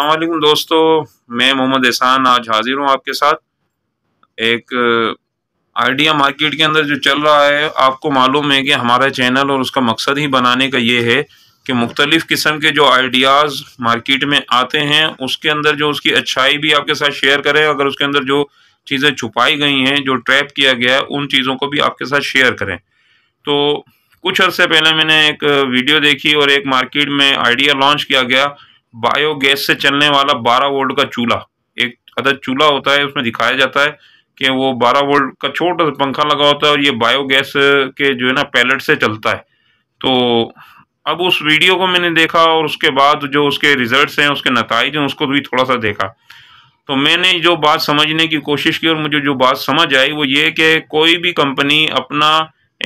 अल्लाम दोस्तों मैं मोहम्मद एहसान आज हाजिर हूँ आपके साथ एक uh, आइडिया मार्केट के अंदर जो चल रहा है आपको मालूम है कि हमारा चैनल और उसका मकसद ही बनाने का ये है कि मुख्तलिफ़ किस्म के जो आइडियाज़ मार्केट में आते हैं उसके अंदर जो उसकी अच्छाई भी आपके साथ शेयर करें अगर उसके अंदर जो चीज़ें छुपाई गई हैं जो ट्रैप किया गया है उन चीज़ों को भी आपके साथ शेयर करें तो कुछ अर्से पहले मैंने एक वीडियो देखी और एक मार्केट में आइडिया लॉन्च किया गया बायोगैस से चलने वाला 12 वोल्ट का चूल्हा एक अदर चूल्हा होता है उसमें दिखाया जाता है कि वो 12 वोल्ट का छोटा सा पंखा लगा होता है और ये बायोगैस के जो है ना पैलेट से चलता है तो अब उस वीडियो को मैंने देखा और उसके बाद जो उसके रिज़ल्ट हैं उसके नतज हैं उसको भी थोड़ा सा देखा तो मैंने जो बात समझने की कोशिश की और मुझे जो बात समझ आई वो ये कि कोई भी कंपनी अपना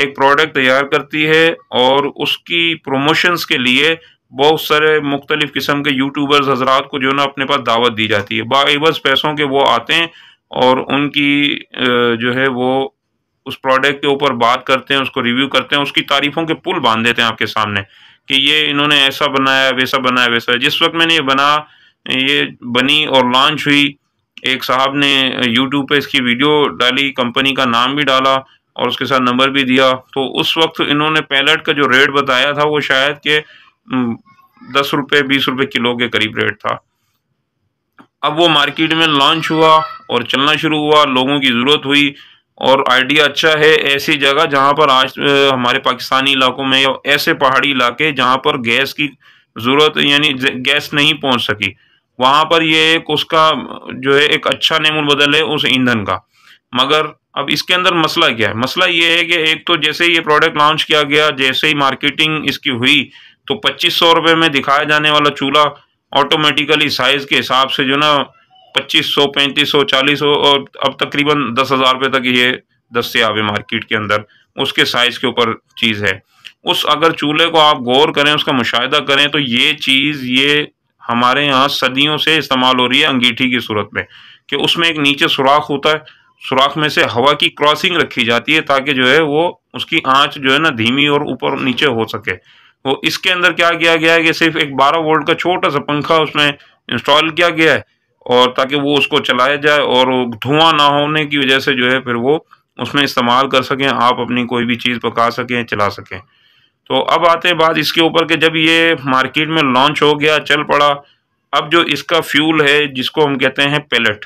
एक प्रोडक्ट तैयार करती है और उसकी प्रमोशंस के लिए बहुत सारे मुख्तलिफ़ किस्म के यूट्यूबर्स हजरात को जो है ना अपने पास दावत दी जाती है बाइबस पैसों के वो आते हैं और उनकी जो है वो उस प्रोडक्ट के ऊपर बात करते हैं उसको रिव्यू करते हैं उसकी तारीफ़ों के पुल बांध देते हैं आपके सामने कि ये इन्होंने ऐसा बनाया वैसा बनाया वैसा जिस वक्त मैंने ये बना ये बनी और लॉन्च हुई एक साहब ने यूट्यूब पे इसकी वीडियो डाली कंपनी का नाम भी डाला और उसके साथ नंबर भी दिया तो उस वक्त इन्होंने पैलेट का जो रेट बताया था वो शायद के दस रुपये बीस रुपये किलो के करीब रेट था अब वो मार्केट में लॉन्च हुआ और चलना शुरू हुआ लोगों की ज़रूरत हुई और आइडिया अच्छा है ऐसी जगह जहाँ पर आज हमारे पाकिस्तानी इलाकों में या ऐसे पहाड़ी इलाके जहाँ पर गैस की ज़रूरत यानी गैस नहीं पहुँच सकी वहाँ पर ये एक उसका जो है एक अच्छा नेमुल बदल है उस ईंधन का मगर अब इसके अंदर मसला क्या है मसला ये है कि एक तो जैसे ही ये प्रोडक्ट लॉन्च किया गया जैसे ही मार्केटिंग इसकी हुई तो पच्चीस सौ रुपये में दिखाया जाने वाला चूल्हा ऑटोमेटिकली साइज़ के हिसाब से जो ना पच्चीस सौ पैंतीस सौ चालीस सौ और अब तकरीबन दस हज़ार रुपये तक ये दस्तियाब है मार्केट के अंदर उसके साइज़ के ऊपर चीज़ है उस अगर चूल्हे को आप गौर करें उसका मुशाह करें तो ये चीज़ ये हमारे यहाँ सदियों से इस्तेमाल हो रही है अंगीठी की सूरत में कि उसमें एक नीचे सुराख होता है सुराख में से हवा की क्रॉसिंग रखी जाती है ताकि जो है वो उसकी आंच जो है ना धीमी और ऊपर नीचे हो सके वो इसके अंदर क्या किया गया है कि सिर्फ एक बारह वोल्ट का छोटा सा पंखा उसमें इंस्टॉल किया गया है और ताकि वो उसको चलाया जाए और धुआं ना होने की वजह से जो है फिर वो उसमें इस्तेमाल कर सकें आप अपनी कोई भी चीज़ पका सकें चला सकें तो अब आते हैं बात इसके ऊपर कि जब ये मार्केट में लॉन्च हो गया चल पड़ा अब जो इसका फ्यूल है जिसको हम कहते हैं पेलेट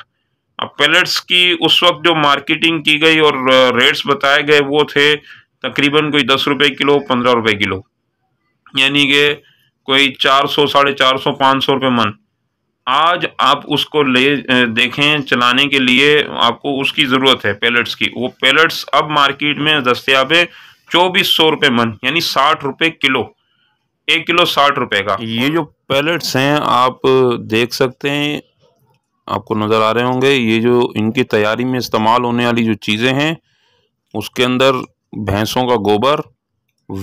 अब पेलेट्स की उस वक्त जो मार्केटिंग की गई और रेट्स बताए गए वो थे तकरीबन कोई दस रुपये किलो पंद्रह रुपये किलो यानी कि कोई चार सौ साढ़े चार सौ पाँच सौ रुपये मन आज आप उसको ले देखें चलाने के लिए आपको उसकी ज़रूरत है पैलेट्स की वो पैलेट्स अब मार्केट में दस्तियाब है चौबीस सौ रुपये मन यानी साठ रुपये किलो एक किलो साठ रुपये का ये जो पैलेट्स हैं आप देख सकते हैं आपको नज़र आ रहे होंगे ये जो इनकी तैयारी में इस्तेमाल होने वाली जो चीज़ें हैं उसके अंदर भैंसों का गोबर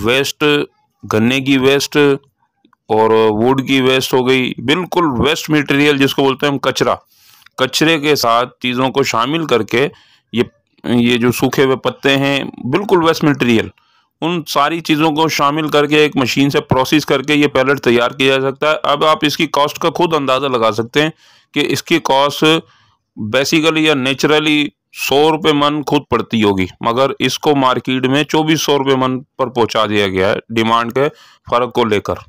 वेस्ट गन्ने की वेस्ट और वुड की वेस्ट हो गई बिल्कुल वेस्ट मटेरियल जिसको बोलते हैं हम कचरा कचरे के साथ चीज़ों को शामिल करके ये ये जो सूखे हुए पत्ते हैं बिल्कुल वेस्ट मटेरियल उन सारी चीज़ों को शामिल करके एक मशीन से प्रोसेस करके ये पैलेट तैयार किया जा सकता है अब आप इसकी कॉस्ट का खुद अंदाज़ा लगा सकते हैं कि इसकी कॉस्ट बेसिकली या नेचुरली सौ रुपये मन खुद पड़ती होगी मगर इसको मार्केट में चौबीस सौ रुपये मन पर पहुंचा दिया गया है डिमांड के फर्क को लेकर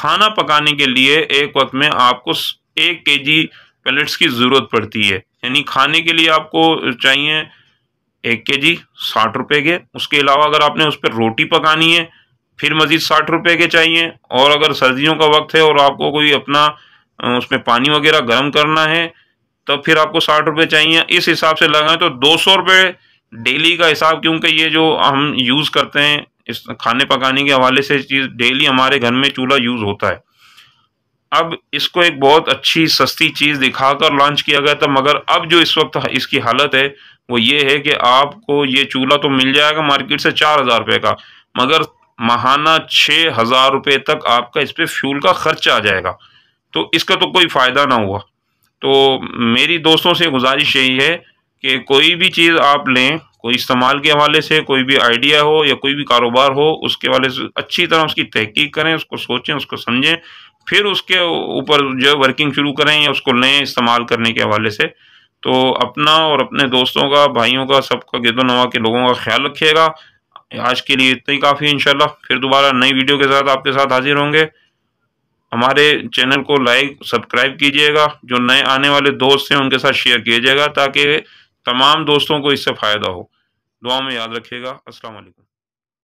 खाना पकाने के लिए एक वक्त में आपको एक के जी पेलेट्स की ज़रूरत पड़ती है यानी खाने के लिए आपको चाहिए एक के जी साठ रुपये के उसके अलावा अगर आपने उस पर रोटी पकानी है फिर मज़ीद साठ रुपये के चाहिए और अगर सर्दियों का वक्त है और आपको कोई अपना उसमें पानी वगैरह गर्म करना है तो फिर आपको साठ रुपये चाहिए इस हिसाब से लगाएं तो दो सौ रुपये डेली का हिसाब क्योंकि ये जो हम यूज़ करते हैं इस खाने पकाने के हवाले से चीज़ डेली हमारे घर में चूल्हा यूज़ होता है अब इसको एक बहुत अच्छी सस्ती चीज़ दिखाकर लॉन्च किया गया था मगर अब जो इस वक्त इसकी हालत है वो ये है कि आपको ये चूल्हा तो मिल जाएगा मार्केट से चार हज़ार रुपये का मगर माहाना छः हज़ार रुपये तक आपका इस पर फ्यूल का खर्चा आ जाएगा तो इसका तो कोई फ़ायदा ना हुआ तो मेरी दोस्तों से गुजारिश यही है कि कोई भी चीज़ आप लें कोई इस्तेमाल के हवाले से कोई भी आइडिया हो या कोई भी कारोबार हो उसके हवाले से अच्छी तरह उसकी तहकीक करें उसको सोचें उसको समझें फिर उसके ऊपर जो वर्किंग शुरू करें या उसको लें इस्तेमाल करने के हवाले से तो अपना और अपने दोस्तों का भाइयों का सबका गिदोनवा के लोगों का ख्याल रखिएगा आज के लिए इतना ही काफ़ी इंशाल्लाह फिर दोबारा नई वीडियो के साथ आपके साथ हाजिर होंगे हमारे चैनल को लाइक सब्सक्राइब कीजिएगा जो नए आने वाले दोस्त हैं उनके साथ शेयर कीजिएगा ताकि तमाम दोस्तों को इससे फ़ायदा हो दुआ में याद रखिएगा असलकम